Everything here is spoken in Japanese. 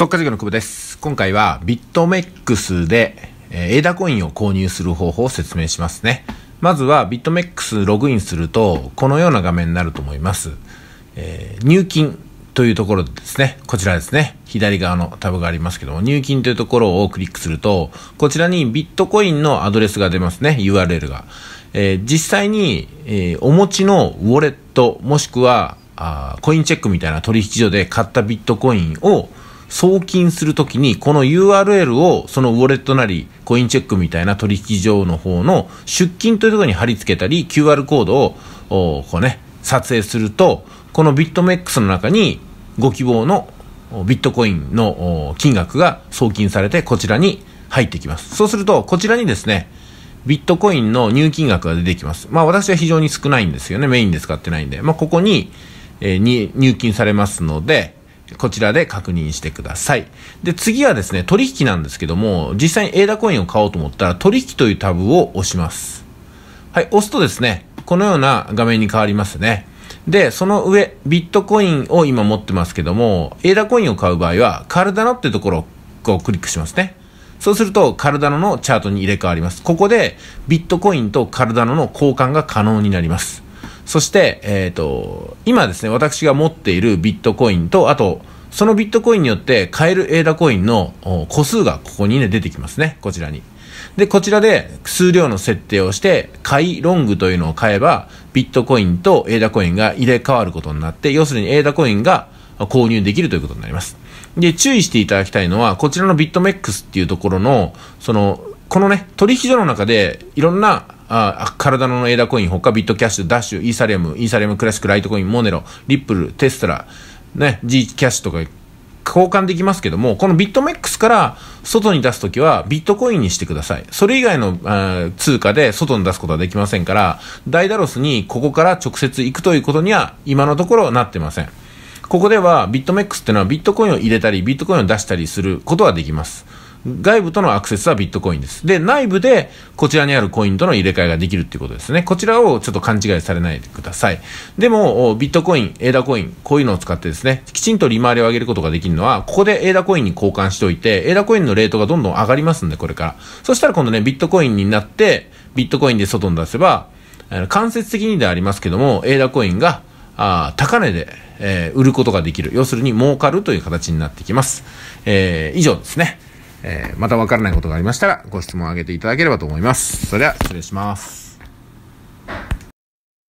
速事業の久保です。今回はビットメックスで、えー、エダコインを購入する方法を説明しますね。まずはビットメックスログインすると、このような画面になると思います。えー、入金というところですね。こちらですね。左側のタブがありますけども、入金というところをクリックすると、こちらにビットコインのアドレスが出ますね。URL が。えー、実際に、えお持ちのウォレット、もしくはあコインチェックみたいな取引所で買ったビットコインを送金するときに、この URL をそのウォレットなり、コインチェックみたいな取引所の方の出金というところに貼り付けたり、QR コードを、こうね、撮影すると、このビットメックスの中にご希望のビットコインの金額が送金されてこちらに入ってきます。そうすると、こちらにですね、ビットコインの入金額が出てきます。まあ私は非常に少ないんですよね。メインで使ってないんで。まあここに、えー、に入金されますので、こちらで確認してください。で、次はですね、取引なんですけども、実際にエーダコインを買おうと思ったら、取引というタブを押します。はい、押すとですね、このような画面に変わりますね。で、その上、ビットコインを今持ってますけども、エーダコインを買う場合は、カルダノってところをクリックしますね。そうすると、カルダノのチャートに入れ替わります。ここで、ビットコインとカルダノの交換が可能になります。そして、えっ、ー、と、今ですね、私が持っているビットコインと、あと、そのビットコインによって買えるエーダコインの個数がここにね、出てきますね。こちらに。で、こちらで数量の設定をして、買いロングというのを買えば、ビットコインとエーダコインが入れ替わることになって、要するにエーダコインが購入できるということになります。で、注意していただきたいのは、こちらのビットメックスっていうところの、その、このね、取引所の中でいろんなあ体のエーダコイン、他ビットキャッシュ、ダッシュ、イーサリアム、イーサリアムクラシック、ライトコイン、モネロ、リップル、テスラ、ね、G キャッシュとか交換できますけども、このビットメックスから外に出すときはビットコインにしてください。それ以外の通貨で外に出すことはできませんから、ダイダロスにここから直接行くということには今のところなってません。ここではビットメックスっていうのはビットコインを入れたり、ビットコインを出したりすることはできます。外部とのアクセスはビットコインです。で、内部でこちらにあるコインとの入れ替えができるっていうことですね。こちらをちょっと勘違いされないでください。でも、ビットコイン、エーダコイン、こういうのを使ってですね、きちんと利回りを上げることができるのは、ここでエーダコインに交換しておいて、エーダコインのレートがどんどん上がりますんで、これから。そしたら今度ね、ビットコインになって、ビットコインで外に出せば、間接的にでありますけども、エーダコインがあ高値で、えー、売ることができる。要するに儲かるという形になってきます。えー、以上ですね。えー、またわからないことがありましたら、ご質問をあげていただければと思います。それでは、失礼します。